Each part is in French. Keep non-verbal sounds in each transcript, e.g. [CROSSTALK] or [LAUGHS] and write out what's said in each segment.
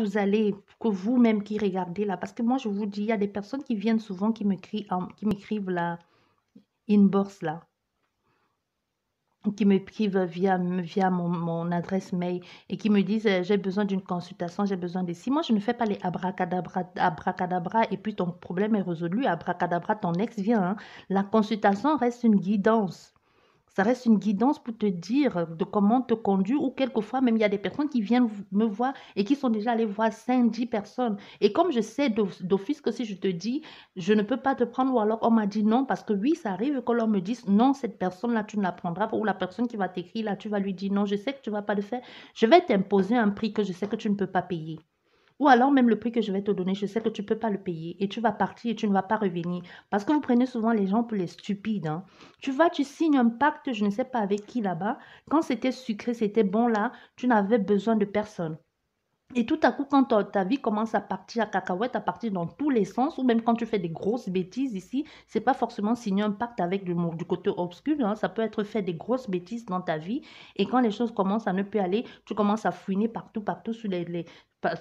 vous allez, que vous-même qui regardez là, parce que moi je vous dis, il y a des personnes qui viennent souvent qui m'écrivent, qui m'écrivent là, inbox là, qui m'écrivent via, via mon, adresse mail et qui me disent euh, j'ai besoin d'une consultation, j'ai besoin de si. Moi, je ne fais pas les abracadabra, abracadabra et puis ton problème est résolu, abracadabra, ton ex vient. Hein. La consultation reste une guidance. Ça reste une guidance pour te dire de comment te conduire ou quelquefois même il y a des personnes qui viennent me voir et qui sont déjà allées voir 5, 10 personnes. Et comme je sais d'office que si je te dis je ne peux pas te prendre ou alors on m'a dit non parce que oui, ça arrive que l'on me dise non, cette personne-là tu ne la prendras pas ou la personne qui va t'écrire là tu vas lui dire non, je sais que tu ne vas pas le faire. Je vais t'imposer un prix que je sais que tu ne peux pas payer. Ou alors même le prix que je vais te donner, je sais que tu ne peux pas le payer et tu vas partir et tu ne vas pas revenir. Parce que vous prenez souvent les gens pour les stupides. Hein. Tu vas, tu signes un pacte, je ne sais pas avec qui là-bas. Quand c'était sucré, c'était bon là, tu n'avais besoin de personne. Et tout à coup, quand ta vie commence à partir à cacahuète, à partir dans tous les sens, ou même quand tu fais des grosses bêtises ici, c'est pas forcément signer un pacte avec du, du côté obscur, hein. ça peut être faire des grosses bêtises dans ta vie. Et quand les choses commencent à ne plus aller, tu commences à fouiner partout, partout sur les,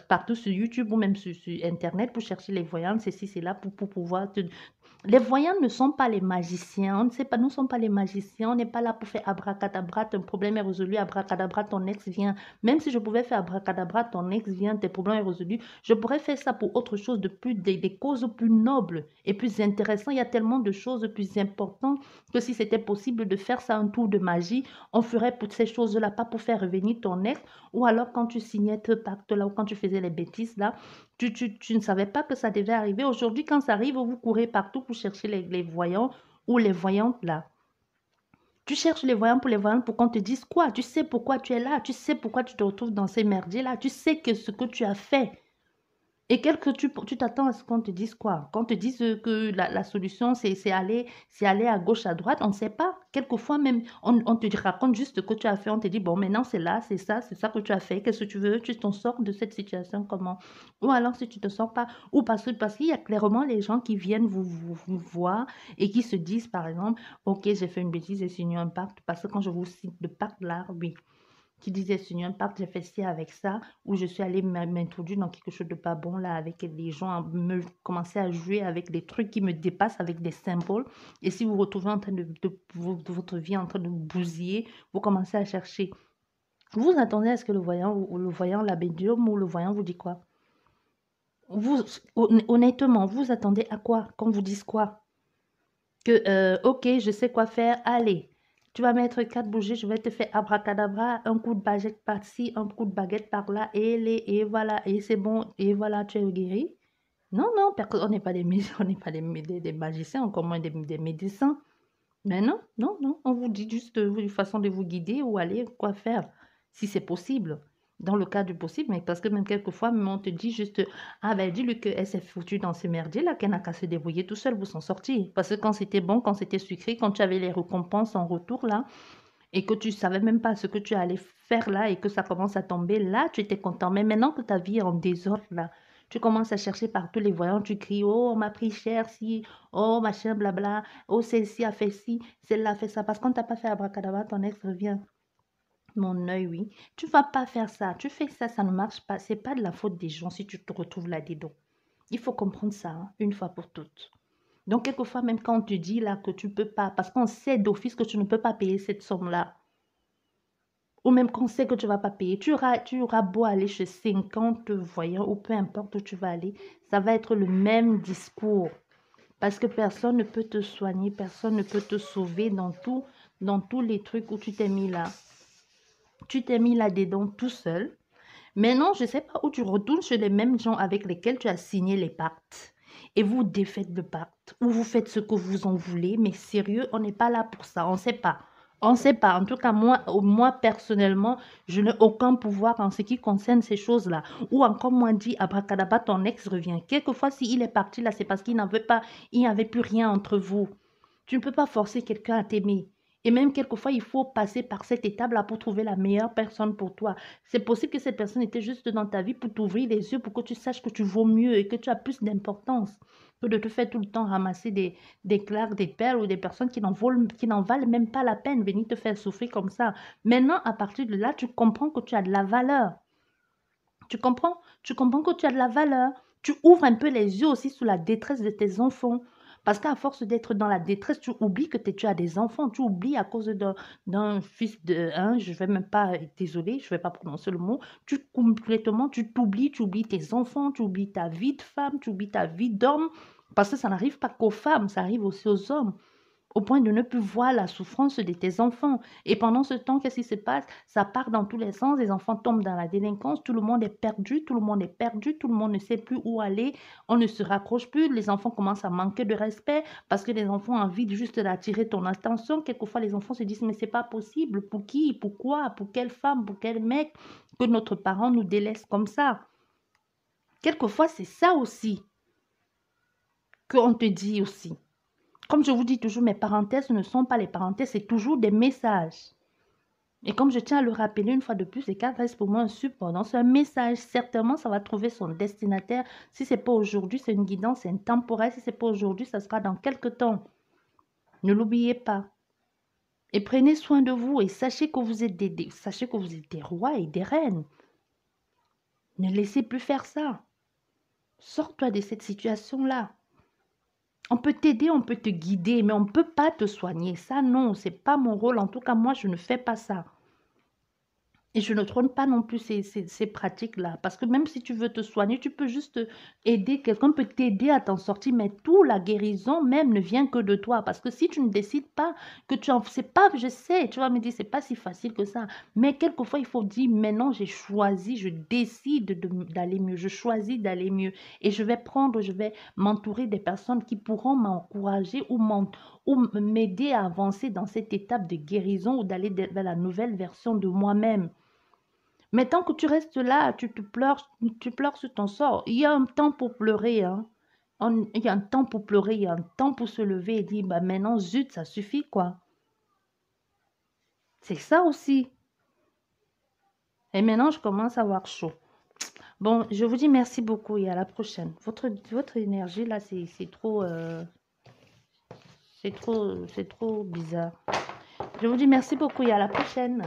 partout sur YouTube ou même sur, Internet pour chercher les voyants. ceci, c'est là pour, pour pouvoir te, les voyants ne sont pas les magiciens. On ne sait pas, nous ne sommes pas les magiciens. On n'est pas là pour faire abracadabra. Ton problème est résolu. Abracadabra, ton ex vient. Même si je pouvais faire abracadabra, ton ex vient, tes problèmes sont résolus. Je pourrais faire ça pour autre chose de plus, des, causes plus nobles et plus intéressantes. Il y a tellement de choses plus importantes que si c'était possible de faire ça un tour de magie, on ferait pour ces choses-là, pas pour faire revenir ton ex. Ou alors quand tu signais ce pacte-là ou quand tu faisais les bêtises-là, tu ne savais pas que ça devait arriver. Aujourd'hui, quand ça arrive, vous courez partout chercher les, voyants ou les voyantes là. Tu cherches les voyants pour les voyants pour qu'on te dise quoi Tu sais pourquoi tu es là Tu sais pourquoi tu te retrouves dans ces merdiers là Tu sais que ce que tu as fait, et quelque, tu t'attends à ce qu'on te dise quoi Qu'on te dise que la, solution, c'est aller, aller à gauche, à droite, on ne sait pas. Quelquefois même, on, te raconte juste ce que tu as fait, on te dit, bon, maintenant c'est là, c'est ça, c'est ça que tu as fait, qu'est-ce que tu veux, tu t'en sors de cette situation comment Ou alors si tu ne te sors pas, ou parce qu'il parce qu'il y a clairement les gens qui viennent vous, voir et qui se disent, par exemple, ok, j'ai fait une bêtise, j'ai signé un pacte, parce que quand je vous cite le pacte là, oui qui disait Seigneur, pas j'ai fait ci avec ça, ou je suis allée m'introduire dans quelque chose de pas bon là avec des gens, me, commencer à jouer avec des trucs qui me dépassent, avec des symboles. Et si vous vous retrouvez en train de, votre vie en train de bousiller, vous commencez à chercher. Vous attendez à ce que le voyant, ou le voyant, l'a bédurme, ou le voyant vous dit quoi vous, honnêtement, vous attendez à quoi Qu'on vous dise quoi Que, euh, ok, je sais quoi faire, allez, tu vas mettre quatre bougies, je vais te faire abracadabra, un coup de baguette par-ci, un coup de baguette par-là, et les, et voilà, et c'est bon, et voilà, tu es guéri. Non, non, [LAUGHS] on n'est pas, des, on pas des, des, magiciens, on moins des, médecins. Mais non, non, non, on vous dit juste une façon de vous guider, où aller, quoi faire, si c'est possible dans le cas du possible, mais parce que même quelquefois, on te dit juste, ah ben dis-lui qu'elle s'est foutue dans ce merdier là, qu'elle n'a qu'à se débrouiller tout seul vous s'en sortir. Parce que quand c'était bon, quand c'était sucré, quand tu avais les récompenses en retour là, et que tu savais même pas ce que tu allais faire là, et que ça commence à tomber là, tu étais content. Mais maintenant que ta vie est en désordre là, tu commences à chercher par tous les voyants, tu cries, oh, on m'a pris cher, si, oh, machin, blabla, oh, celle-ci a fait ci, celle-là a fait ça. Parce qu'on t'a pas fait abracadabra, ton ex revient. Mon œil, oui. Tu vas pas faire ça. Tu fais ça, ça ne marche pas. C'est pas de la faute des gens si tu te retrouves là-dedans. Il faut comprendre ça, hein, une fois pour toutes. Donc, quelquefois, même quand tu dis là que tu peux pas, parce qu'on sait d'office que tu ne peux pas payer cette somme-là, ou même qu'on sait que tu vas pas payer, tu auras, tu auras beau aller chez 50 voyants ou peu importe où tu vas aller, ça va être le même discours. Parce que personne ne peut te soigner, personne ne peut te sauver dans, tout, dans tous les trucs où tu t'es mis là tu t'es mis là-dedans tout seul. Maintenant, je ne sais pas où tu retournes chez les mêmes gens avec lesquels tu as signé les pactes. Et vous défaites le pacte, ou vous faites ce que vous en voulez, mais sérieux, on n'est pas là pour ça, on ne sait pas. On ne sait pas. En tout cas, moi, moi personnellement, je n'ai aucun pouvoir en ce qui concerne ces choses-là. Ou encore moins dit, abracadabra, ton ex revient. Quelquefois, s'il est parti là, c'est parce qu'il n'avait pas, il n'y avait plus rien entre vous. Tu ne peux pas forcer quelqu'un à t'aimer. Et même quelquefois, il faut passer par cette étape-là pour trouver la meilleure personne pour toi. C'est possible que cette personne était juste dans ta vie pour t'ouvrir les yeux, pour que tu saches que tu vaux mieux et que tu as plus d'importance que de te faire tout le temps ramasser des, des claques, des perles ou des personnes qui n'en valent, même pas la peine, venir te faire souffrir comme ça. Maintenant, à partir de là, tu comprends que tu as de la valeur. Tu comprends Tu comprends que tu as de la valeur. Tu ouvres un peu les yeux aussi sous la détresse de tes enfants. Parce qu'à force d'être dans la détresse, tu oublies que tu as des enfants, tu oublies à cause d'un fils de... je hein, je vais même pas... Désolé, euh, je vais pas prononcer le mot. Tu complètement, tu t'oublies, tu oublies tes enfants, tu oublies ta vie de femme, tu oublies ta vie d'homme. Parce que ça n'arrive pas qu'aux femmes, ça arrive aussi aux hommes au point de ne plus voir la souffrance de tes enfants. Et pendant ce temps, qu'est-ce qui se passe Ça part dans tous les sens, les enfants tombent dans la délinquance, tout le monde est perdu, tout le monde est perdu, tout le monde ne sait plus où aller, on ne se rapproche plus, les enfants commencent à manquer de respect parce que les enfants ont envie juste d'attirer ton attention. Quelquefois, les enfants se disent mais c'est pas possible, pour qui, pourquoi, pour quelle femme, pour quel mec que notre parent nous délaisse comme ça. Quelquefois, c'est ça aussi qu'on te dit aussi. Comme je vous dis toujours, mes parenthèses ne sont pas les parenthèses, c'est toujours des messages. Et comme je tiens à le rappeler une fois de plus, les cadres restent pour moi un support. c'est un message. Certainement, ça va trouver son destinataire. Si ce n'est pas aujourd'hui, c'est une guidance, c'est un temporelle. Si ce n'est pas aujourd'hui, ça sera dans quelques temps. Ne l'oubliez pas. Et prenez soin de vous et sachez que vous êtes des, sachez que vous êtes des rois et des reines. Ne laissez plus faire ça. Sors-toi de cette situation-là. On peut t'aider, on peut te guider, mais on ne peut pas te soigner. Ça, non, c'est pas mon rôle. En tout cas, moi, je ne fais pas ça. Et je ne trône pas non plus ces, pratiques-là. Parce que même si tu veux te soigner, tu peux juste aider. Quelqu'un peut t'aider à t'en sortir. Mais toute la guérison même ne vient que de toi. Parce que si tu ne décides pas que tu en sais pas, je sais, tu vas me dire, c'est pas si facile que ça. Mais quelquefois, il faut dire, maintenant, j'ai choisi, je décide d'aller mieux. Je choisis d'aller mieux. Et je vais prendre, je vais m'entourer des personnes qui pourront m'encourager ou m'aider à avancer dans cette étape de guérison ou d'aller vers la nouvelle version de moi-même. Mais tant que tu restes là, tu te pleures, tu pleures sur ton sort. Il y a un temps pour pleurer. Hein. il y a un temps pour pleurer, il y a un temps pour se lever et dire, bah maintenant, zut, ça suffit, quoi. C'est ça aussi. Et maintenant, je commence à avoir chaud. Bon, je vous dis merci beaucoup et à la prochaine. Votre, votre énergie, là, c'est euh, trop... c'est trop, trop bizarre. Je vous dis merci beaucoup et à la prochaine.